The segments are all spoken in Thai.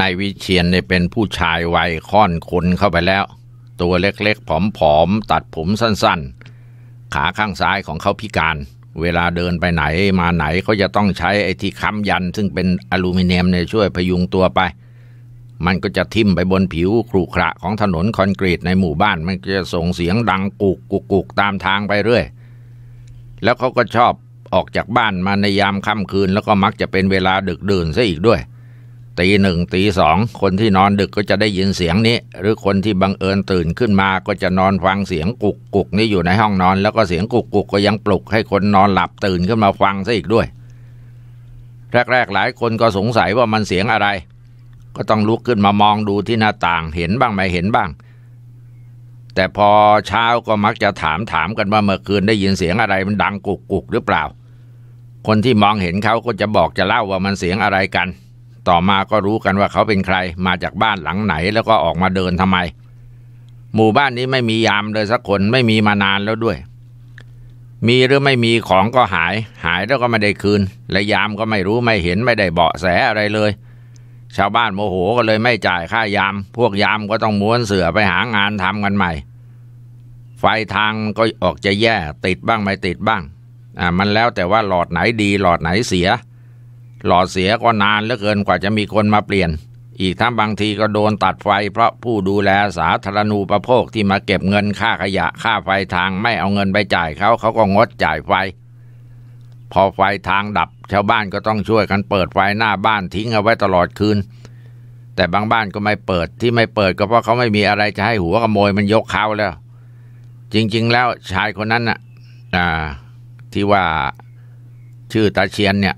นายวิเชียนเนี่ยเป็นผู้ชายวัยค่อนคนเข้าไปแล้ว ตัวเล็กๆ ผอมๆตัดผมสั้นๆ ขาข้างซ้ายของเขาพิการ เวลาเดินไปไหนมาไหน เขาจะต้องใช้ไอ้ที่ค้ำยัน ซึ่งเป็นอลูมิเนียมเนี่ยช่วยพยุงตัวไป มันก็จะทิ่มไปบนผิวครุขระของถนนคอนกรีตในหมู่บ้าน มันจะส่งเสียงดังกุกกุกกุกตามทางไปเรื่อย แล้วเขาก็ชอบออกจากบ้านมาในยามค่ำคืน แล้วก็มักจะเป็นเวลาดึกดื่นซะอีกด้วยตีหนึ่งตีสอง คนที่นอนดึกก็จะได้ยินเสียงนี้ หรือคนที่บังเอิญตื่นขึ้นมา ก็จะนอนฟังเสียงกุกกุกนี้อยู่ในห้องนอน แล้วก็เสียงกุกกุกก็ยังปลุก ให้คนนอนหลับตื่นขึ้นมาฟังซะอีกด้วย แรกๆหลาย คนก็สงสัยว่ามันเสียงอะไร ก็ต้องลุกขึ้นมามองดูที่หน้าต่าง เห็นบ้างไม่เห็นบ้าง แต่พอเช้าก็มักจะถามถามกันว่าเมื่อคืนได้ยินเสียงอะไร มันดังกุกกุกหรือเปล่า คนที่มองเห็นเขาก็จะบอกจะเล่าว่ามันเสียงอะไรกันต่อมาก็รู้กันว่าเขาเป็นใครมาจากบ้านหลังไหนแล้วก็ออกมาเดินทำไม หมู่บ้านนี้ไม่มียามเลยสักคนไม่มีมานานแล้วด้วย มีหรือไม่มีของก็หาย หายแล้วก็ไม่ได้คืน และยามก็ไม่รู้ไม่เห็นไม่ได้เบาะแสอะไรเลย ชาวบ้านโมโหก็เลยไม่จ่ายค่ายาม พวกยามก็ต้องม้วนเสือไปหางานทำกันใหม่ ไฟทางก็ออกจะแย่ติดบ้างไม่ติดบ้างอ่ามันแล้วแต่ว่าหลอดไหนดี หลอดไหนเสียหล่อเสียก็นานเหลือเกินกว่าจะมีคนมาเปลี่ยน อีกทั้งบางทีก็โดนตัดไฟ เพราะผู้ดูแลสาธารณูปโภคที่มาเก็บเงินค่าขยะค่าไฟทางไม่เอาเงินไปจ่ายเขาเขาก็งดจ่ายไฟ พอไฟทางดับชาวบ้านก็ต้องช่วยกันเปิดไฟหน้าบ้านทิ้งเอาไว้ตลอดคืน แต่บางบ้านก็ไม่เปิดที่ไม่เปิดก็เพราะเขาไม่มีอะไรจะให้หัวขโมยมันยกเขาแล้ว จริงๆ แล้วชายคนนั้นน่ะที่ว่าชื่อตาเชียนเนี่ย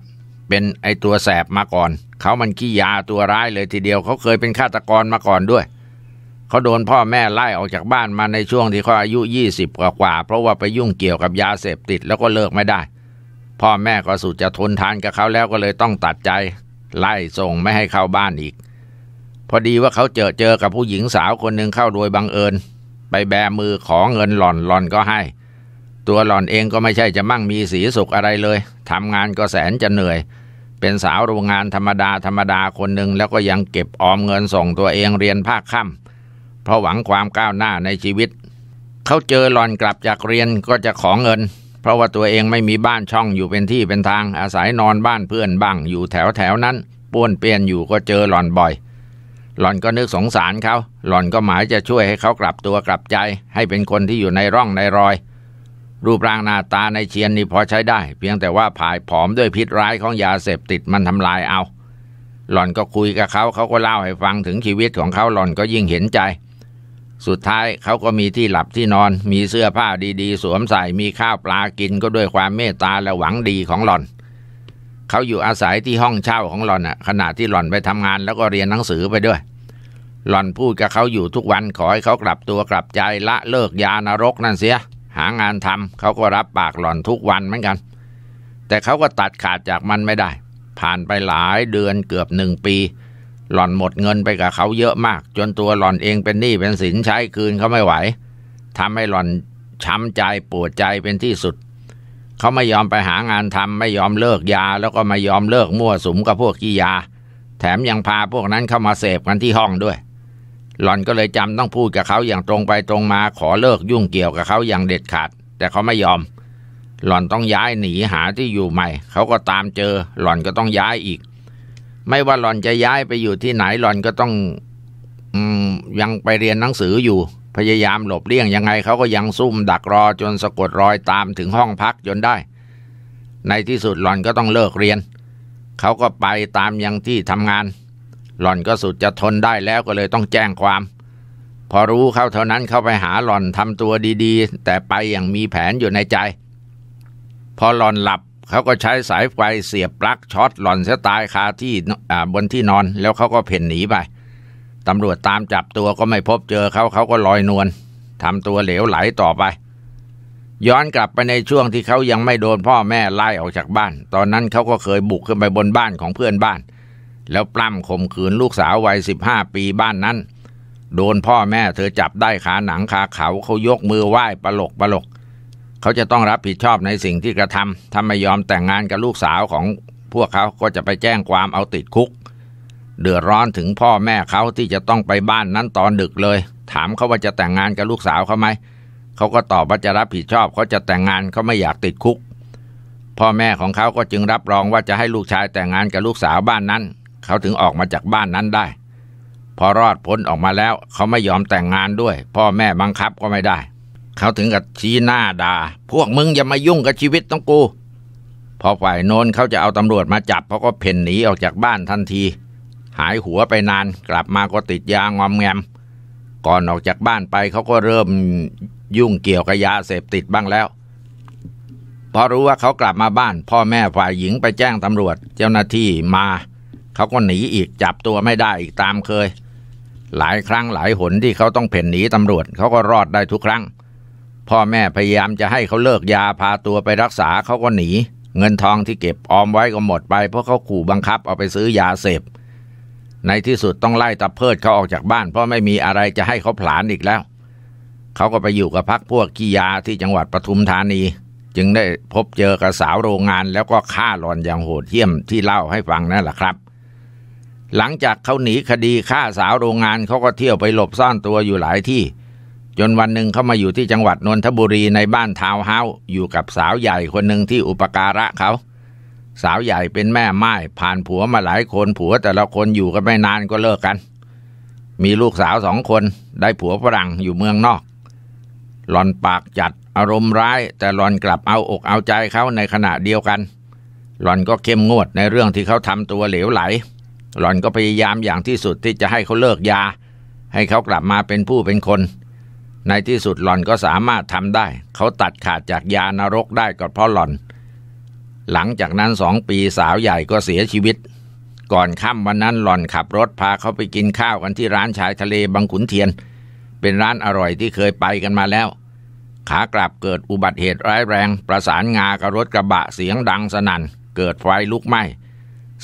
เป็นไอตัวแสบมาก่อน เขามันขี้ยาตัวร้ายเลยทีเดียวเขาเคยเป็นฆาตกรมาก่อนด้วยเขาโดนพ่อแม่ไล่ออกจากบ้านมาในช่วงที่เขาอายุยี่สิบกว่า เพราะว่าไปยุ่งเกี่ยวกับยาเสพติดแล้วก็เลิกไม่ได้ พ่อแม่ก็สุดจะทนทานกับเขาแล้วก็เลยต้องตัดใจ ไล่ส่งไม่ให้เข้าบ้านอีก พอดีว่าเขาเจอเจอกับผู้หญิงสาวคนหนึ่งเข้าโดยบังเอิญไปแบมือของเงินหล่อนหล่อนก็ให้ ตัวหล่อนเองก็ไม่ใช่จะมั่งมีสีสุขอะไรเลยทำงานก็แสนจะเหนื่อยเป็นสาวโรงงานธรรมดาธรรมดาคนหนึ่งแล้วก็ยังเก็บออมเงินส่งตัวเองเรียนภาคค่ำเพราะหวังความก้าวหน้าในชีวิตเขาเจอหลอนกลับจากเรียนก็จะขอเงิน เพราะว่าตัวเองไม่มีบ้านช่องอยู่เป็นที่เป็นทางอาศัยนอนบ้านเพื่อนบ้างอยู่แถวแถวนั้น ป้วนเปี้ยนอยู่ก็เจอหลอนบ่อย หลอนก็นึกสงสารเขาหลอนก็หมายจะช่วยให้เขากลับตัวกลับใจให้เป็นคนที่อยู่ในร่องในรอยรูปร่างหน้า ตาในเชียนนี่พอใช้ได้ เพียงแต่ว่าผายผอมด้วยพิษร้ายของยาเสพติดมันทำลายเอา หล่อนก็คุยกับเขาเขาก็เล่าให้ฟังถึงชีวิตของเขาหล่อนก็ยิ่งเห็นใจ สุดท้ายเขาก็มีที่หลับที่นอน มีเสื้อผ้าดีๆ สวมใส่มีข้าวปลากินก็ด้วยความเมตตาและหวังดีของหล่อน เขาอยู่อาศัยที่ห้องเช่าของหล่อนอะขณะที่หล่อนไปทำงานแล้วก็เรียนหนังสือไปด้วย หล่อนพูดกับเขาอยู่ทุกวันขอให้เขากลับตัวกลับใจละเลิกยานรกนั่นเสียหางานทำเขาก็รับปากหล่อนทุกวันเหมือนกัน แต่เขาก็ตัดขาดจากมันไม่ได้ ผ่านไปหลายเดือนเกือบหนึ่งปี หล่อนหมดเงินไปกับเขาเยอะมาก จนตัวหล่อนเองเป็นหนี้เป็นสินใช้คืนเขาไม่ไหวทำให้หล่อนช้ำใจปวดใจเป็นที่สุดเขาไม่ยอมไปหางานทำไม่ยอมเลิกยาแล้วก็ไม่ยอมเลิกมั่วสุมกับพวกกี้ยา แถมยังพาพวกนั้นเข้ามาเสพกันที่ห้องด้วยหล่อนก็เลยจำต้องพูดกับเขาอย่างตรงไปตรงมาขอเลิกยุ่งเกี่ยวกับเขาอย่างเด็ดขาด แต่เขาไม่ยอม หล่อนต้องย้ายหนีหาที่อยู่ใหม่เขาก็ตามเจอ หล่อนก็ต้องย้ายอีก ไม่ว่าหล่อนจะย้ายไปอยู่ที่ไหนหล่อนก็ต้องอยังไปเรียนหนังสืออยู่ พยายามหลบเลี่ยงยังไงเขาก็ยังซุ่มดักรอจนสะกดรอยตามถึงห้องพักจนได้ ในที่สุดหล่อนก็ต้องเลิกเรียนเขาก็ไปตามยังที่ทำงานหล่อนก็สุดจะทนได้แล้วก็เลยต้องแจ้งความ พอรู้เข้าเท่านั้นเข้าไปหาหล่อนทำตัวดีๆ แต่ไปอย่างมีแผนอยู่ในใจ พอหล่อนหลับเขาก็ใช้สายไฟเสียบปลั๊กช็อตหล่อนเสียตายคาที่บนที่นอน แล้วเขาก็เพ่นหนีไปตำรวจตามจับตัวก็ไม่พบเจอเขาเขาก็ลอยนวลทำตัวเหลวไหลต่อไป ย้อนกลับไปในช่วงที่เขายังไม่โดนพ่อแม่ไล่ออกจากบ้าน ตอนนั้นเขาก็เคยบุกขึ้นไปบนบ้านของเพื่อนบ้านแล้วปล้ำข่มขืนลูกสาววัยสิบห้าปีบ้านนั้น โดนพ่อแม่เธอจับได้ขาหนังขาเขาเขายกมือไหว้ปลกปลกเขาจะต้องรับผิดชอบในสิ่งที่กระทำถ้าไม่ยอมแต่งงานกับลูกสาวของพวกเขา ก็จะไปแจ้งความเอาติดคุก เดือดร้อนถึงพ่อแม่เขาที่จะต้องไปบ้านนั้นตอนดึกเลย ถามเขาว่าจะแต่งงานกับลูกสาวเขาไหม เขาก็ตอบว่าจะรับผิดชอบเขาจะแต่งงานเขาไม่อยากติดคุก พ่อแม่ของเขาก็จึงรับรองว่าจะให้ลูกชายแต่งงานกับลูกสาวบ้านนั้นเขาถึงออกมาจากบ้านนั้นได้ พอรอดพ้นออกมาแล้วเขาไม่ยอมแต่งงานด้วย พ่อแม่บังคับก็ไม่ได้ เขาถึงกับชี้หน้าด่า พวกมึงอย่ามายุ่งกับชีวิตต้องกู พอฝ่ายโน้นเขาจะเอาตำรวจมาจับเขาก็เพ่นหนีออกจากบ้านทันที หายหัวไปนานกลับมาก็ติดยางอมแงม ก่อนออกจากบ้านไปเขาก็เริ่มยุ่งเกี่ยวกับยาเสพติดบ้างแล้ว พอรู้ว่าเขากลับมาบ้าน พ่อแม่ฝ่ายหญิงไปแจ้งตำรวจเจ้าหน้าที่มาเขาก็หนีอีกจับตัวไม่ได้อีกตามเคย หลายครั้งหลายหนที่เขาต้องเพ่นหนีตำรวจเขาก็รอดได้ทุกครั้ง พ่อแม่พยายามจะให้เขาเลิกยาพาตัวไปรักษาเขาก็หนี เงินทองที่เก็บออมไว้ก็หมดไปเพราะเขาขู่บังคับเอาไปซื้อยาเสพ ในที่สุดต้องไล่ตะเพิดเขาออกจากบ้านเพราะไม่มีอะไรจะให้เขาผลานอีกแล้วเขาก็ไปอยู่กับพักพวกขี้ยาที่จังหวัดปทุมธานี จึงได้พบเจอกับสาวโรงงานแล้วก็ฆ่าหลอนอย่างโหดเหี้ยมที่เล่าให้ฟังนั่นแหละครับหลังจากเขาหนีคดีฆ่าสาวโรงงานเขาก็เที่ยวไปหลบซ่อนตัวอยู่หลายที่ จนวันหนึ่งเขามาอยู่ที่จังหวัดนนทบุรีในบ้านทาวเฮาอยู่กับสาวใหญ่คนหนึ่งที่อุปการะเขา สาวใหญ่เป็นแม่ไม้ผ่านผัวมาหลายคนผัวแต่ละคนอยู่กันไม่นานก็เลิกกัน มีลูกสาวสองคนได้ผัวฝรั่ง อยู่เมืองนอก หลอนปากจัดอารมณ์ร้ายแต่หลอนกลับเอาอกเอาใจเขาในขณะเดียวกันหลอนก็เข้มงวดในเรื่องที่เขาทำตัวเหลวไหลหล่อนก็พยายามอย่างที่สุดที่จะให้เขาเลิกยา ให้เขากลับมาเป็นผู้เป็นคน ในที่สุดหล่อนก็สามารถทำได้ เขาตัดขาดจากยานรกได้ก็เพราะหล่อน หลังจากนั้นสองปีสาวใหญ่ก็เสียชีวิต ก่อนค่ำวันนั้นหล่อนขับรถพาเขาไปกินข้าวกันที่ร้านชายทะเลบางขุนเทียน เป็นร้านอร่อยที่เคยไปกันมาแล้ว ขากลับเกิดอุบัติเหตุร้ายแรงประสานงากับรถกระบะเสียงดังสนัน่นเกิดไฟลุกไหม้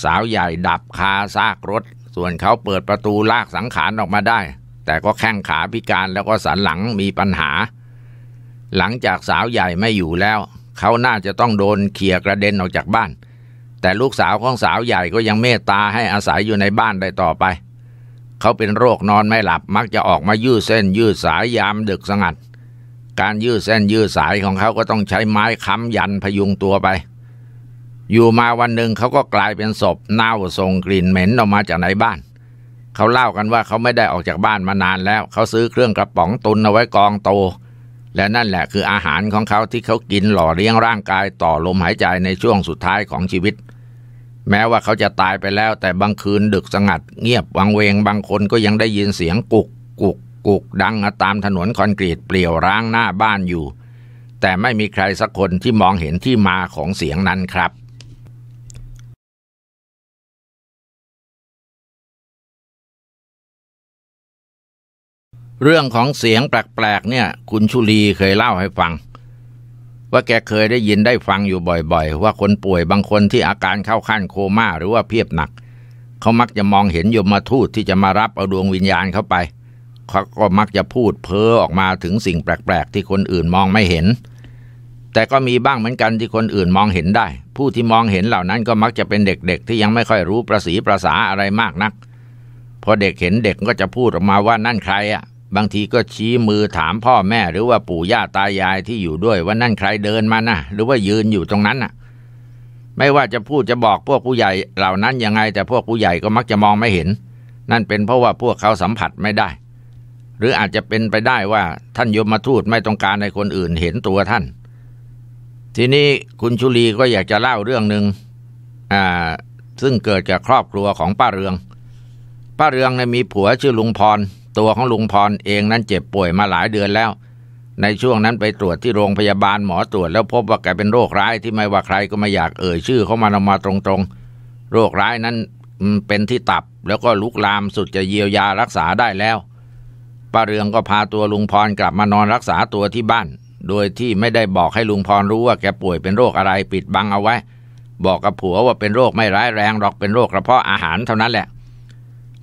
สาวใหญ่ดับคาซากรถ ส่วนเขาเปิดประตูลากสังขารออกมาได้ แต่ก็แข้งขาพิการแล้วก็สันหลังมีปัญหา หลังจากสาวใหญ่ไม่อยู่แล้ว เขาน่าจะต้องโดนเขี่ยกระเด็นออกจากบ้าน แต่ลูกสาวของสาวใหญ่ก็ยังเมตตาให้อาศัยอยู่ในบ้านได้ต่อไป เขาเป็นโรคนอนไม่หลับ มักจะออกมายืดเส้นยืดสายยามดึกสงัด การยืดเส้นยืดสายของเขาก็ต้องใช้ไม้ค้ำยันพยุงตัวไปอยู่มาวันหนึ่งเขาก็กลายเป็นศพ เน่าส่งกลิ่นเหม็นออกมาจากในบ้าน เขาเล่ากันว่าเขาไม่ได้ออกจากบ้านมานานแล้วเขาซื้อเครื่องกระป๋องตุนเอาไว้กองโต และนั่นแหละ คืออาหารของเขาที่เขากินหล่อเลี้ยงร่างกาย ต่อลมหายใจในช่วงสุดท้ายของชีวิต แม้ว่าเขาจะตายไปแล้ว แต่บางคืนดึกสงัด เงียบวังเวงบางคนก็ยังได้ยินเสียงกุก กุก กุก ดังตามถนนคอนกรีตเปลี่ยวร้างหน้าบ้านอยู่ แต่ไม่มีใครสักคนที่มองเห็นที่มาของเสียงนั้นครับเรื่องของเสียงแปลกๆเนี่ย คุณชุลีเคยเล่าให้ฟัง ว่าแกเคยได้ยินได้ฟังอยู่บ่อยๆ ว่าคนป่วยบางคนที่อาการเข้าขั้นโคม่าหรือว่าเพียบหนัก เขามักจะมองเห็นยมทูตที่จะมารับเอาดวงวิญญาณเข้าไปเขาก็มักจะพูดเพ้อออกมาถึงสิ่งแปลกๆที่คนอื่นมองไม่เห็น แต่ก็มีบ้างเหมือนกันที่คนอื่นมองเห็นได้ ผู้ที่มองเห็นเหล่านั้นก็มักจะเป็นเด็กๆที่ยังไม่ค่อยรู้ประสีประษาอะไรมากนัก พอเด็กเห็นเด็กก็จะพูดออกมาว่านั่นใครอ่ะบางทีก็ชี้มือถามพ่อแม่ หรือว่าปู่ย่าตายายที่อยู่ด้วยว่านั่นใครเดินมานะ่ะ หรือว่ายืนอยู่ตรงนั้นน่ะ ไม่ว่าจะพูดจะบอกพวกผู้ใหญ่ เหล่านั้นยังไง แต่พวกผู้ใหญ่ก็มักจะมองไม่เห็น นั่นเป็นเพราะว่าพวกเขาสัมผัสไม่ได้ หรืออาจจะเป็นไปได้ว่าท่านยมมาทูตไม่ต้องการให้คนอื่นเห็นตัวท่าน ทีนี้คุณชุลีก็อยากจะเล่าเรื่องหนึ่งอ่าซึ่งเกิดจากครอบครัวของป้าเรืองป้าเรืองเนี่ยมีผัวชื่อลุงพรตัวของลุงพรเองนั้นเจ็บป่วยมาหลายเดือนแล้ว ในช่วงนั้นไปตรวจที่โรงพยาบาลหมอตรวจแล้วพบว่าแกเป็นโรคร้ายที่ไม่ว่าใครก็ไม่อยากเอ่ยชื่อเขามาออกมาตรงๆ โรคร้ายนั้นเป็นที่ตับแล้วก็ลุกลามสุดจะเยียวยารักษาได้แล้วป้าเรืองก็พาตัวลุงพรกลับมานอนรักษาตัวที่บ้าน โดยที่ไม่ได้บอกให้ลุงพรรู้ว่าแกป่วยเป็นโรคอะไรปิดบังเอาไว้ บอกกับผัวว่าเป็นโรคไม่ร้ายแรงหรอกเป็นโรคกระเพาะอาหารเท่านั้นแหละ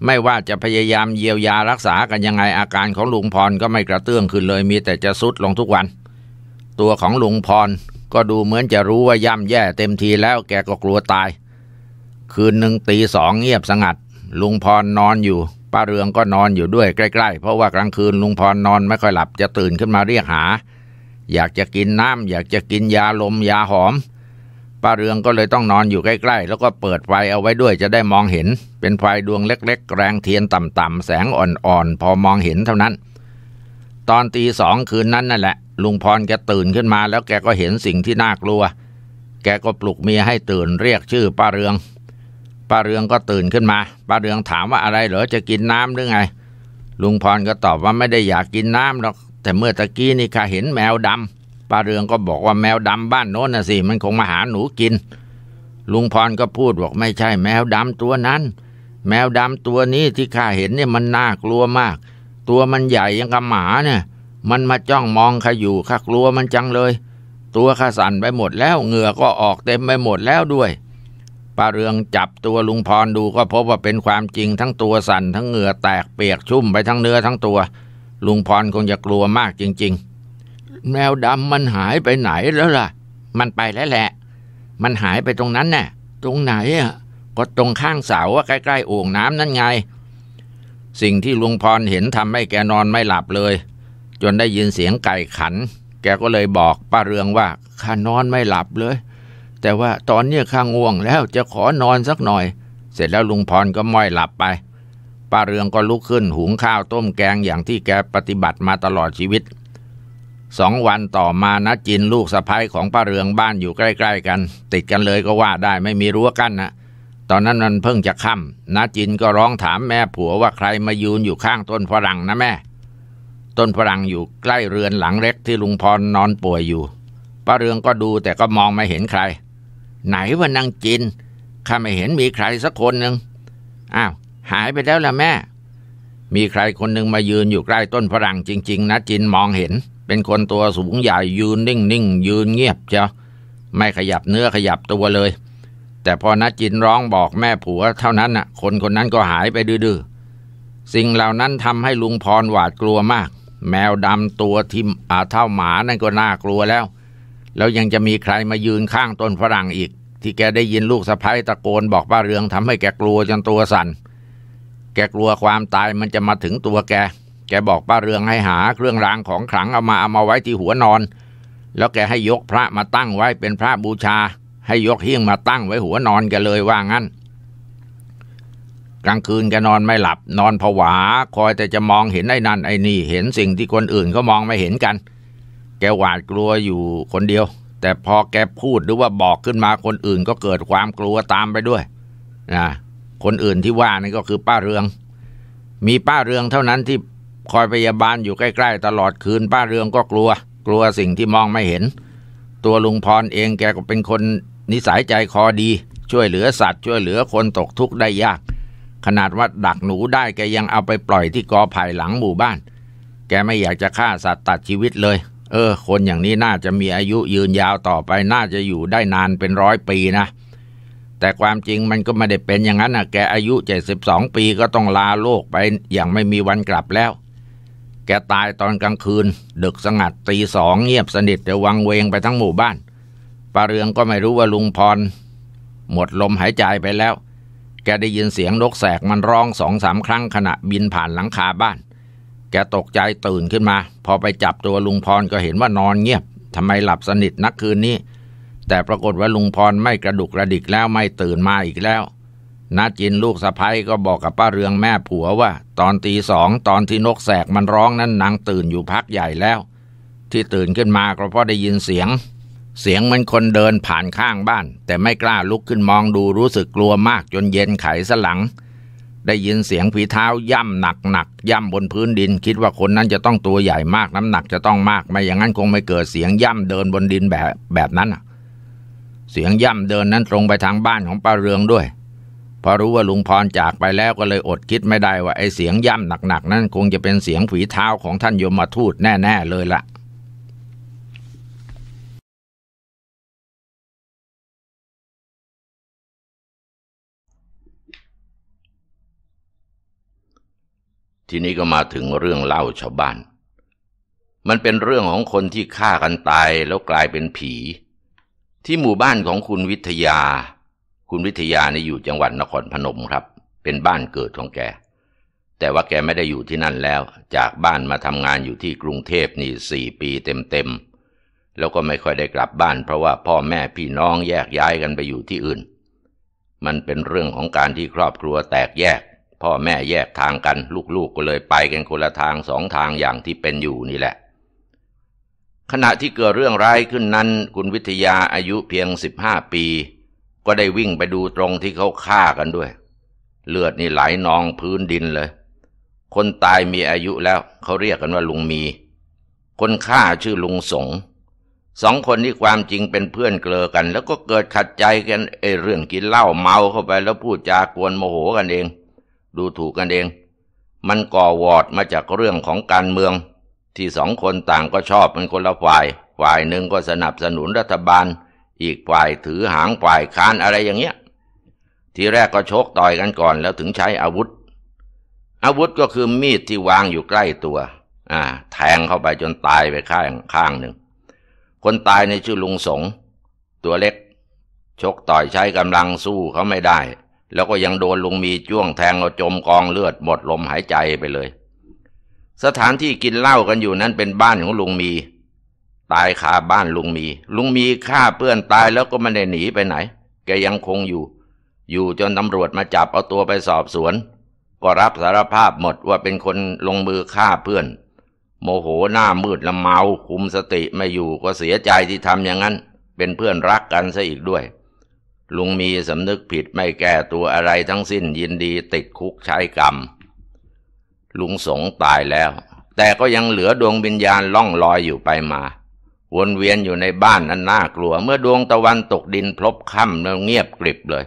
ไม่ว่าจะพยายามเยียวยารักษากันยังไงอาการของลุงพรก็ไม่กระเตื้องขึ้นเลยมีแต่จะซุดลงทุกวัน ตัวของลุงพรก็ดูเหมือนจะรู้ว่าย่ำแย่เต็มทีแล้วแกก็กลัวตาย คืนหนึ่งตีสองเงียบสงัดลุงพรนอนอยู่ ป้าเรืองก็นอนอยู่ด้วยใกล้ ๆ เพราะว่ากลางคืนลุงพรนอนไม่ค่อยหลับจะตื่นขึ้นมาเรียกหา อยากจะกินน้ำอยากจะกินยาลมยาหอมป้าเรืองก็เลยต้องนอนอยู่ใกล้ ๆ แล้วก็เปิดไฟเอาไว้ด้วยจะได้มองเห็น เป็นไฟดวงเล็ก ๆแรงเทียนต่ำๆ แสงอ่อนๆพอมองเห็นเท่านั้น ตอนตีสองคืนนั้นนั่นแหละ ลุงพรแกตื่นขึ้นมา แล้วแกก็เห็นสิ่งที่น่ากลัว แกก็ปลุกเมียให้ตื่นเรียกชื่อป้าเรืองป้าเรืองก็ตื่นขึ้นมา ป้าเรืองถามว่าอะไรเหรอจะกินน้ำหรือไง ลุงพรก็ตอบว่าไม่ได้อยากกินน้ำหรอก แต่เมื่อตะกี้นี่ข้าเห็นแมวดำป้าเรืองก็บอกว่าแมวดำบ้านโน้นน่ะสิ มันคงมาหาหนูกิน ลุงพรก็พูดบอกไม่ใช่แมวดำตัวนั้น แมวดำตัวนี้ที่ข้าเห็นเนี่ยมันน่ากลัวมาก ตัวมันใหญ่ยังกับหมาเนี่ย มันมาจ้องมองข้าอยู่ข้ากลัวมันจังเลย ตัวข้าสั่นไปหมดแล้วเหงื่อก็ออกเต็มไปหมดแล้วด้วยป้าเรืองจับตัวลุงพรดูก็พบว่าเป็นความจริง ทั้งตัวสั่นทั้งเหงื่อแตกเปียกชุ่มไปทั้งเนื้อทั้งตัว ลุงพรคงจะกลัวมากจริงๆแมวดำมันหายไปไหนแล้วล่ะ มันไปแล้วแหละ มันหายไปตรงนั้นน่ะ ตรงไหนอ่ะก็ตรงข้างเสาใกล้ๆโอ่งน้ำนั่นไง สิ่งที่ลุงพรเห็นทำให้แกนอนไม่หลับเลย จนได้ยินเสียงไก่ขัน แกก็เลยบอกป้าเรืองว่า ข้านอนไม่หลับเลย แต่ว่าตอนนี้ข้าง่วงแล้วจะขอนอนสักหน่อย เสร็จแล้วลุงพรก็ม้อยหลับไป ป้าเรืองก็ลุกขึ้นหุงข้าวต้มแกงอย่างที่แกปฏิบัติมาตลอดชีวิตสองวันต่อมานะจินลูกสะพ้ยของป้าเรืองบ้านอยู่ใกล้ๆ กัน ติดกันเลยก็ว่าได้ไม่มีรั้วกั้นนะตอนนั้นมันเพิ่งจะค่ำนะจินก็ร้องถามแม่ผัวว่าใครมายืนอยู่ข้างต้นฝรั่งนะแม่ ต้นฝรั่งอยู่ใกล้เรือนหลังเล็กที่ลุงพรนอนป่วยอยู่ป้าเรืองก็ดูแต่ก็มองไม่เห็นใคร ไหนว่านางจินข้าไม่เห็นมีใครสักคนหนึ่งอ้าวหายไปแล้วล่ะ แม่ มีใครคนหนึ่งมายืนอยู่ใกล้ต้นฝรั่งจริงๆนะจินมองเห็นเป็นคนตัวสูงใหญ่ยืนนิ่งนิ่งยืนเงียบเจ้าไม่ขยับเนื้อขยับตัวเลย แต่พอนัดจินร้องบอกแม่ผัวเท่านั้นน่ะคนคนนั้นก็หายไปดื้อสิ่งเหล่านั้นทำให้ลุงพรหวาดกลัวมากแมวดำตัวทิมอาเท่าหมานั่นก็น่ากลัวแล้ว แล้วยังจะมีใครมายืนข้างต้นฝรั่งอีก ที่แกได้ยินลูกสะพ้ยตะโกนบอกป้าเรืองทำให้แกกลัวจนตัวสัน่นแกกลัวความตายมันจะมาถึงตัวแกแกบอกป้าเรืองให้หาเครื่องรางของขลังเอามาเอามาไว้ที่หัวนอน แล้วแกให้ยกพระมาตั้งไว้เป็นพระบูชา ให้ยกเฮี้ยงมาตั้งไว้หัวนอนแกเลยว่างั้น กลางคืนแกนอนไม่หลับนอนผวาคอยแต่จะมองเห็นไอ้นั่นไอ้นี่เห็นสิ่งที่คนอื่นก็มองไม่เห็นกัน แกหวาดกลัวอยู่คนเดียว แต่พอแกพูดหรือว่าบอกขึ้นมาคนอื่นก็เกิดความกลัวตามไปด้วยนะคนอื่นที่ว่านี่ก็คือป้าเรือง มีป้าเรืองเท่านั้นที่คอยพยาบาลอยู่ใกล้ ๆ ตลอดคืนป้าเรืองก็กลัว กลัวสิ่งที่มองไม่เห็น ตัวลุงพรเองแกก็เป็นคนนิสัยใจคอดี ช่วยเหลือสัตว์ช่วยเหลือคนตกทุกข์ได้ยาก ขนาดว่าดักหนูได้แกยังเอาไปปล่อยที่กอไผ่หลังหมู่บ้าน แกไม่อยากจะฆ่าสัตว์ตัดชีวิตเลย เออคนอย่างนี้น่าจะมีอายุยืนยาวต่อไปน่าจะอยู่ได้นานเป็นร้อยปีนะ แต่ความจริงมันก็ไม่ได้เป็นอย่างนั้นนะแกอายุ72ปีก็ต้องลาโลกไป อย่างไม่มีวันกลับแล้วแกตายตอนกลางคืนดึกสงัดตีสองเงียบสนิทแต่วังเวงไปทั้งหมู่บ้านปาเรืองก็ไม่รู้ว่าลุงพร หมดลมหายใจไปแล้ว แกได้ยินเสียงนกแสกมันร้องสองสามครั้งขณะบินผ่านหลังคาบ้าน แกตกใจตื่นขึ้นมา พอไปจับตัวลุงพรก็เห็นว่านอนเงียบทำไมหลับสนิทนักคืนนี้ แต่ปรากฏว่าลุงพรไม่กระดุกกระดิกแล้วไม่ตื่นมาอีกแล้วนาจินลูกสะพ้ยก็บอกกับป้าเรืองแม่ผัวว่าตอนตีสองตอนที่นกแสกมันร้องนั้นนางตื่นอยู่พักใหญ่แล้ว ที่ตื่นขึ้นมาก็เพราะได้ยินเสียง เสียงมันคนเดินผ่านข้างบ้านแต่ไม่กล้าลุกขึ้นมองดูรู้สึกกลัวมากจนเย็นไขสลัง ได้ยินเสียงผีเท้าย่ำหนักหนักย่ำบนพื้นดินคิดว่าคนนั้นจะต้องตัวใหญ่มากน้ำหนักจะต้องมากไม่อย่างนั้นคงไม่เกิดเสียงย่ำเดินบนดินแบบแบบนั้นเสียงย่ำเดินนั้นตรงไปทางบ้านของป้าเรืองด้วยพอรู้ว่าลุงพรจากไปแล้วก็เลยอดคิดไม่ได้ว่าไอเสียงย่ำหนักๆ นั้นคงจะเป็นเสียงฝีเท้าของท่านยมทูตแน่ๆเลยละ่ะ ทีนี้ก็มาถึงเรื่องเล่าชาวบ้าน มันเป็นเรื่องของคนที่ฆ่ากันตายแล้วกลายเป็นผี ที่หมู่บ้านของคุณวิทยาคุณวิทยานี่อยู่จังหวัดนครพนมครับ เป็นบ้านเกิดของแก แต่ว่าแกไม่ได้อยู่ที่นั่นแล้ว จากบ้านมาทำงานอยู่ที่กรุงเทพนี่สี่ปีเต็ม ๆ แล้วก็ไม่ค่อยได้กลับบ้าน เพราะว่าพ่อแม่พี่น้องแยกย้ายกันไปอยู่ที่อื่น มันเป็นเรื่องของการที่ครอบครัวแตกแยก พ่อแม่แยกทางกันลูกๆ ก็เลยไปกันคนละทางสองทางอย่างที่เป็นอยู่นี่แหละ ขณะที่เกิดเรื่องร้ายขึ้นนั้นคุณวิทยาอายุเพียง15ปีก็ได้วิ่งไปดูตรงที่เขาฆ่ากันด้วย เลือดนี่ไหลนองพื้นดินเลย คนตายมีอายุแล้ว เขาเรียกกันว่าลุงมี คนฆ่าชื่อลุงสงสองคนนี้ความจริงเป็นเพื่อนเกลอกัน แล้วก็เกิดขัดใจกันไอ้เรื่องกินเหล้าเมาเข้าไปแล้วพูดจากวนโมโหกันเอง ดูถูกกันเอง มันก่อวอดมาจากเรื่องของการเมือง ที่สองคนต่างก็ชอบเป็นคนละฝ่ายฝ่ายหนึ่งก็สนับสนุนรัฐบาลอีกฝ่ายถือหางฝ่ายค้านอะไรอย่างเงี้ย ทีแรกก็ชกต่อยกันก่อน แล้วถึงใช้อาวุธ อาวุธก็คือมีดที่วางอยู่ใกล้ตัว อ่า แทงเข้าไปจนตายไปข้างข้างหนึ่งคนตายในชื่อลุงสงตัวเล็ก ชกต่อยใช้กำลังสู้เขาไม่ได้ แล้วก็ยังโดนลุงมีจ้วงแทงเอาจมกองเลือดหมดลมหายใจไปเลย สถานที่กินเหล้ากันอยู่นั้นเป็นบ้านของลุงมีตายคาบ้าน ลุงมี ลุงมีฆ่าเพื่อนตายแล้วก็ไม่ได้หนีไปไหน แกยังคงอยู่ อยู่จนตำรวจมาจับเอาตัวไปสอบสวน ก็รับสารภาพหมดว่าเป็นคนลงมือฆ่าเพื่อน โมโหหน้ามืดละเมาคุมสติไม่อยู่ก็เสียใจที่ทำอย่างนั้น เป็นเพื่อนรักกันซะอีกด้วย ลุงมีสำนึกผิดไม่แก้ตัวอะไรทั้งสิ้นยินดีติดคุกใช้กรรม ลุงสงตายแล้ว แต่ก็ยังเหลือดวงวิญญาณล่องลอยอยู่ไปมาวนเวียนอยู่ในบ้านนั้นน่ากลัว เมื่อดวงตะวันตกดินพลบค่ำแล้วเงียบกริบเลย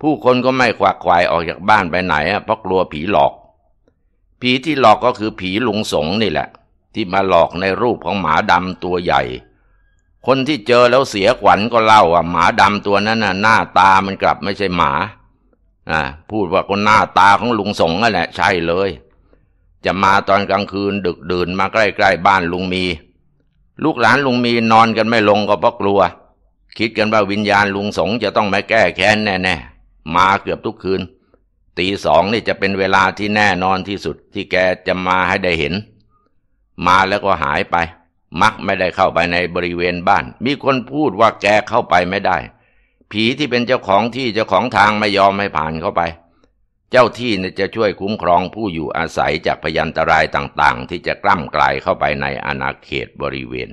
ผู้คนก็ไม่ควักควายออกจากบ้านไปไหนเพราะกลัวผีหลอก ผีที่หลอกก็คือผีลุงสงนี่แหละ ที่มาหลอกในรูปของหมาดำตัวใหญ่ คนที่เจอแล้วเสียขวัญก็เล่าว่าหมาดำตัวนั้นน่ะหน้าตามันกลับไม่ใช่หมาาพูดว่าคนหน้าตาของลุงสงนั่นแหละ ใช่เลย จะมาตอนกลางคืนดึกดื่นมาใกล้ ๆ บ้านลุงมีลูกหลานลุงมีนอนกันไม่ลงก็เพราะกลัว คิดกันว่าวิญญาณลุงสงจะต้องมาแก้แค้นแน่ๆมาเกือบทุกคืนตีสองนี่จะเป็นเวลาที่แน่นอนที่สุด ที่แกจะมาให้ได้เห็น มาแล้วก็หายไป มักไม่ได้เข้าไปในบริเวณบ้าน มีคนพูดว่าแกเข้าไปไม่ได้ ผีที่เป็นเจ้าของที่เจ้าของทางไม่ยอมให้ผ่านเข้าไปเจ้าที่จะช่วยคุ้มครองผู้อยู่อาศัยจากพยันตรายต่างๆ ที่จะกล้ำกลายเข้าไปในอาณาเขตบริเวณ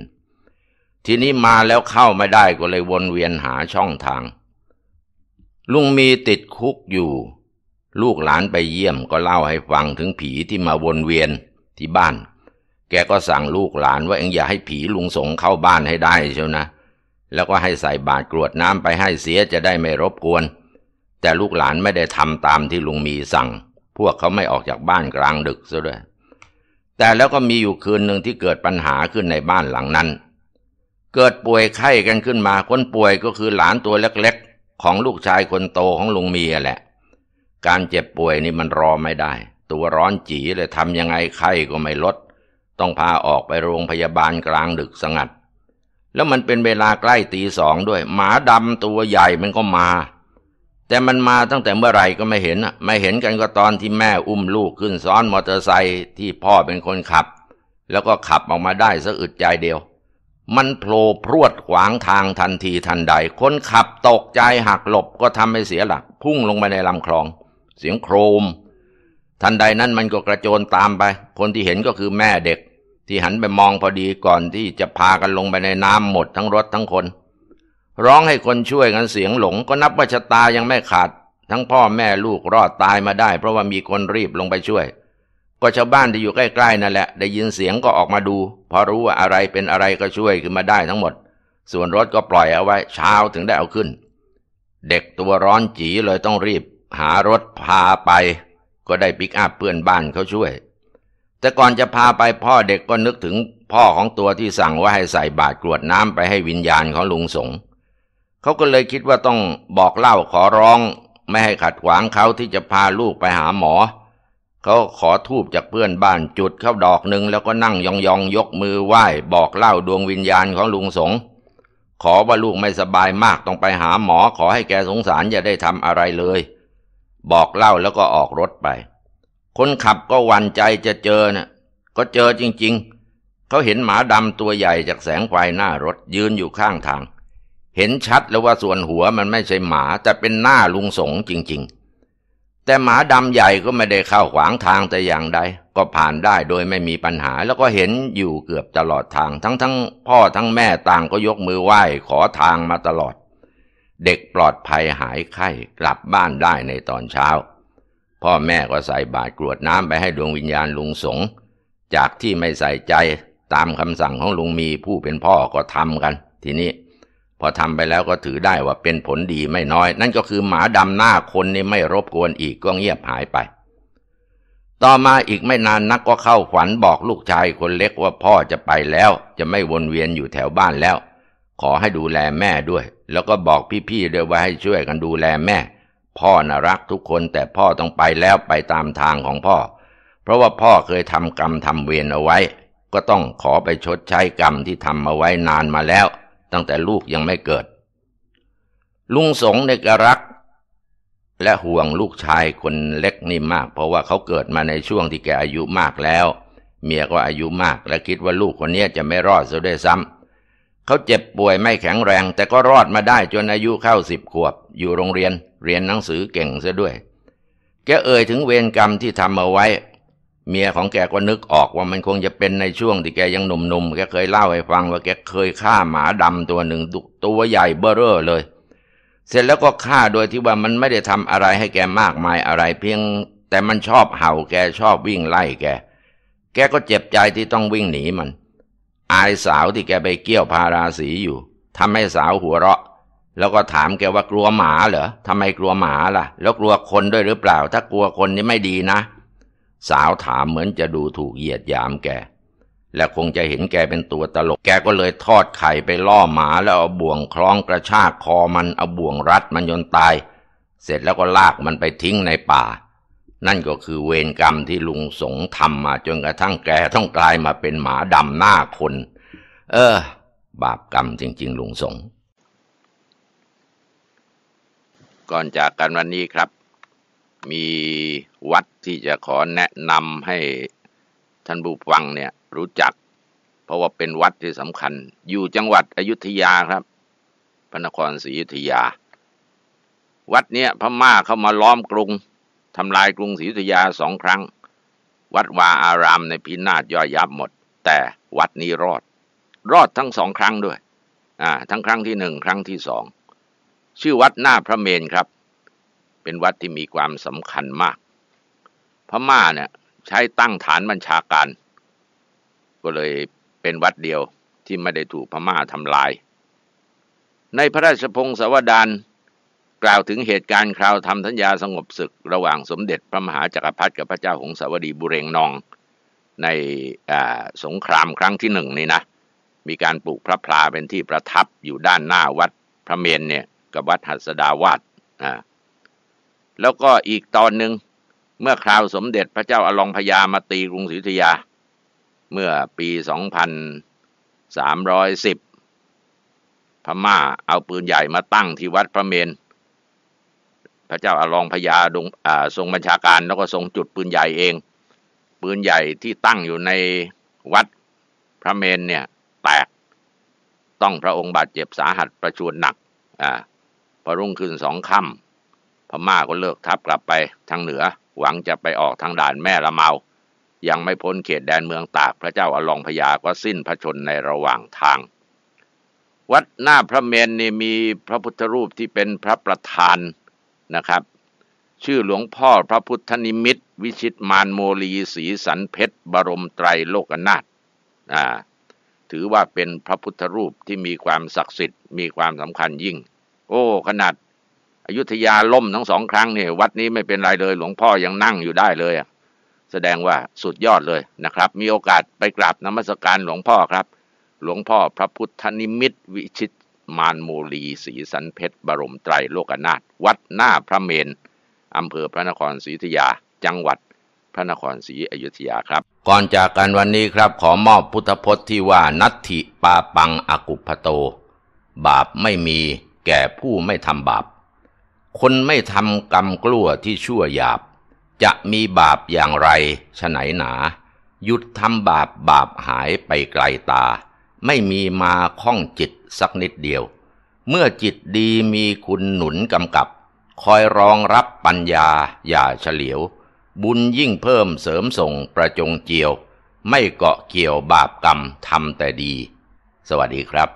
ทีนี้มาแล้วเข้าไม่ได้ก็เลยวนเวียนหาช่องทาง ลุงมีติดคุกอยู่ ลูกหลานไปเยี่ยมก็เล่าให้ฟังถึงผีที่มาวนเวียนที่บ้าน แกก็สั่งลูกหลานว่าเอ็งอย่าให้ผีลุงสงเข้าบ้านให้ได้เชียวนะ แล้วก็ให้ใส่บาตรกรวดน้ำไปให้เสียจะได้ไม่รบกวนแต่ลูกหลานไม่ได้ทำตามที่ลุงมี สั่ง พวกเขาไม่ออกจากบ้านกลางดึกซะด้วย แต่แล้วก็มีอยู่คืนหนึ่งที่เกิดปัญหาขึ้นในบ้านหลังนั้น เกิดป่วยไข้กันขึ้นมา คนป่วยก็คือหลานตัวเล็กๆ ของลูกชายคนโตของลุงมีแหละ การเจ็บป่วยนี่มันรอไม่ได้ ตัวร้อนจีเลยทำยังไงไข้ก็ไม่ลด ต้องพาออกไปโรงพยาบาลกลางดึกสงัด แล้วมันเป็นเวลาใกล้ตีสองด้วย หมาดำตัวใหญ่มันก็มาแต่มันมาตั้งแต่เมื่อไหร่ก็ไม่เห็น ไม่เห็นกันก็ตอนที่แม่อุ้มลูกขึ้นซ้อนมอเตอร์ไซค์ที่พ่อเป็นคนขับแล้วก็ขับออกมาได้สะอึดใจเดียว มันโผล่พรวดขวางทางทันทีทันใด คนขับตกใจหักหลบก็ทำให้เสียหลักพุ่งลงไปในลำคลอง เสียงโครม ทันใดนั้นมันก็กระโจนตามไป คนที่เห็นก็คือแม่เด็ก ที่หันไปมองพอดีก่อนที่จะพากันลงไปในน้ำหมดทั้งรถทั้งคนร้องให้คนช่วยกันเสียงหลงก็นับว่าชะตายังไม่ขาด ทั้งพ่อแม่ลูกรอดตายมาได้เพราะว่ามีคนรีบลงไปช่วย ก็ชาวบ้านที่อยู่ใกล้ๆนั่นแหละได้ยินเสียงก็ออกมาดูพอรู้ว่าอะไรเป็นอะไรก็ช่วยขึ้นมาได้ทั้งหมด ส่วนรถก็ปล่อยเอาไว้เช้าถึงได้เอาขึ้น เด็กตัวร้อนจีเลยต้องรีบ หารถพาไป ก็ได้ปิกอัพเพื่อนบ้านเขาช่วย แต่ก่อนจะพาไปพ่อเด็กก็นึกถึงพ่อของตัวที่สั่งว่าให้ใส่บาตรกรวดน้ำไปให้วิญญาณของลุงสงฆ์เขาก็เลยคิดว่าต้องบอกเล่าขอร้องไม่ให้ขัดขวางเขาที่จะพาลูกไปหาหมอ เขาขอทูบจากเพื่อนบ้านจุดเข้าดอกหนึ่งแล้วก็นั่งยองยองยกมือไหว้บอกเล่าดวงวิญญาณของลุงสงขอว่าลูกไม่สบายมากต้องไปหาหมอ ขอให้แกสงสารอย่าได้ทำอะไรเลย บอกเล่าแล้วก็ออกรถไปคนขับก็วันใจจะเจอเนะ่ยก็เจอจริง ๆ เขาเห็นหมาดำตัวใหญ่จากแสงไฟหน้ารถยืนอยู่ข้างทางเห็นชัดแล้วว่าส่วนหัวมันไม่ใช่หมาแต่เป็นหน้าลุงสงจริงๆ แต่หมาดำใหญ่ก็ไม่ได้เข้าขวางทางแต่อย่างใดก็ผ่านได้โดยไม่มีปัญหา แล้วก็เห็นอยู่เกือบตลอดทางทั้งทั้งพ่อทั้งแม่ต่างก็ยกมือไหว้ขอทางมาตลอด เด็กปลอดภัยหายไข้กลับบ้านได้ในตอนเช้า พ่อแม่ก็ใส่บาตรกรวดน้ำไปให้ดวงวิญญาณลุงสงจากที่ไม่ใส่ใจตามคำสั่งของลุงมีผู้เป็นพ่อก็ทำกันทีนี้พอทำไปแล้วก็ถือได้ว่าเป็นผลดีไม่น้อย นั่นก็คือหมาดำหน้าคนนี่ไม่รบกวนอีก ก็เงียบหายไป ต่อมาอีกไม่นานนักก็เข้าขวัญบอกลูกชายคนเล็กว่าพ่อจะไปแล้ว จะไม่วนเวียนอยู่แถวบ้านแล้ว ขอให้ดูแลแม่ด้วย แล้วก็บอกพี่ๆด้วยว่าให้ช่วยกันดูแลแม่ พ่อน่ารักทุกคนแต่พ่อต้องไปแล้วไปตามทางของพ่อ เพราะว่าพ่อเคยทำกรรมทำเวรเอาไว้ ก็ต้องขอไปชดใช้กรรมที่ทำมาไว้นานมาแล้วตั้งแต่ลูกยังไม่เกิด ลุงสงในกรัก และห่วงลูกชายคนเล็กนี่มาก เพราะว่าเขาเกิดมาในช่วงที่แกอายุมากแล้ว เมียก็อายุมากและคิดว่าลูกคนนี้จะไม่รอดซะด้วยซ้ำเขาเจ็บป่วยไม่แข็งแรง แต่ก็รอดมาได้จนอายุเข้าสิบขวบ อยู่โรงเรียน เรียนหนังสือเก่งซะด้วย แกเอ่ยถึงเวรกรรมที่ทำเอาไว้เมียของแกก็นึกออกว่ามันคงจะเป็นในช่วงที่แกยังหนุ่มๆแกเคยเล่าให้ฟังว่าแกเคยฆ่าหมาดำตัวหนึ่งตัวใหญ่เบ้อเร่อเลย เสร็จแล้วก็ฆ่าโดยที่ว่ามันไม่ได้ทำอะไรให้แกมากมายอะไร เพียงแต่มันชอบเห่าแกชอบวิ่งไล่แกแกก็เจ็บใจที่ต้องวิ่งหนีมัน อายสาวที่แกไปเกี่ยวพาราสีอยู่ทำให้สาวหัวเราะ แล้วก็ถามแกว่ากลัวหมาเหรอทำไมกลัวหมาล่ะ แล้วกลัวคนด้วยหรือเปล่า ถ้ากลัวคนนี่ไม่ดีนะสาวถามเหมือนจะดูถูกเหยียดหยามแกและคงจะเห็นแกเป็นตัวตลกแกก็เลยทอดไข่ไปล่อหมาแล้วเอาบ่วงคล้องกระชากคอมันเอาบ่วงรัดมันจนตาย เสร็จแล้วก็ลากมันไปทิ้งในป่า นั่นก็คือเวรกรรมที่ลุงสงทำมาจนกระทั่งแกต้องกลายมาเป็นหมาดำหน้าคน เออ บาปกรรมจริง ๆ ลุงสงก่อนจากกันวันนี้ครับมีวัดที่จะขอแนะนำให้ท่านบูฟังเนี่ย รู้จัก เพราะว่าเป็นวัดที่สำคัญ อยู่จังหวัดอยุธยาครับ พระนครศรีอยุธยา วัดเนี้ยพม่าเข้ามาล้อมกรุงทำลายกรุงศรีอยุธยาสองครั้ง วัดวาอารามในพินาศย่อยยับหมดแต่วัดนี้รอด รอดทั้งสองครั้งด้วยอ่าทั้งครั้งที่หนึ่งครั้งที่สองชื่อวัดหน้าพระเมนครับเป็นวัดที่มีความสำคัญมาก พม่าเนี่ยใช้ตั้งฐานบัญชาการ ก็เลยเป็นวัดเดียวที่ไม่ได้ถูกพม่าทำลาย ในพระราชพงศาวดารกล่าวถึงเหตุการณ์คราวทำสัญญาสงบศึกระหว่างสมเด็จ พระมหาจักรพรรดิกับพระเจ้าหงสาวดีบุเรงนอง ในสงครามครั้งที่หนึ่งนี่นะ มีการปลูกพระพลาเป็นที่ประทับอยู่ด้านหน้าวัด พระเมนเนี่ยกับวัดหัสดาวาดอ่าแล้วก็อีกตอนหนึ่งเมื่อคราวสมเด็จพระเจ้าอลองพญามาตีกรุงศรีธยา เมื่อปี 2310พม่าเอาปืนใหญ่มาตั้งที่วัดพระเมนพระเจ้าอลองพญาทรงบัญชาการแล้วก็ทรงจุดปืนใหญ่เอง ปืนใหญ่ที่ตั้งอยู่ในวัดพระเมนเนี่ยแตกต้องพระองค์บาดเจ็บสาหัสประชวรหนักอ่าพอรุ่งขึ้นสองค่ำพม่าก็เลิกทัพกลับไปทางเหนือหวังจะไปออกทางด่านแม่ละเมา ยังไม่พ้นเขตแดนเมืองตาก พระเจ้าอลองพยาก็สิ้นพระชนในระหว่างทาง วัดหน้าพระเมนนี่มีพระพุทธรูปที่เป็นพระประธานนะครับ ชื่อหลวงพ่อพระพุทธนิมิต วิชิตมานโมลีสีสันเพชรบรมไตรโลกนาถถือว่าเป็นพระพุทธรูปที่มีความศักดิ์สิทธิ์มีความสำคัญยิ่ง โอ้ขนาดอยุธยาล่มทั้งสองครั้งเนี่ยวัดนี้ไม่เป็นไรเลยหลวงพ่อยังนั่งอยู่ได้เลยแสดงว่าสุดยอดเลยนะครับ มีโอกาสไปกราบนมัสการหลวงพ่อครับ หลวงพ่อพระพุทธนิมิต วิชิตมานโมลีศรีสันเพชร บรมไตรโลกนาถวัดหน้าพระเมนอำเภอพระนครศรีอยุธยาจังหวัดพระนครศรีอยุธยาครับ ก่อนจากกันวันนี้ครับ ขอมอบพุทธพจน์ที่ว่านัตถิปาปังอากุพโต บาปไม่มีแก่ผู้ไม่ทำบาปคนไม่ทำกรรมกลั้วที่ชั่วหยาบ จะมีบาปอย่างไรฉไหนหนา หยุดทำบาปบาปหายไปไกลตา ไม่มีมาข้องจิตสักนิดเดียว เมื่อจิตดีมีคุณหนุนกำกับ คอยรองรับปัญญาอย่าเฉลียว บุญยิ่งเพิ่มเสริมส่งประจงเจียว ไม่เกาะเกี่ยวบาปกรรมทำแต่ดี สวัสดีครับ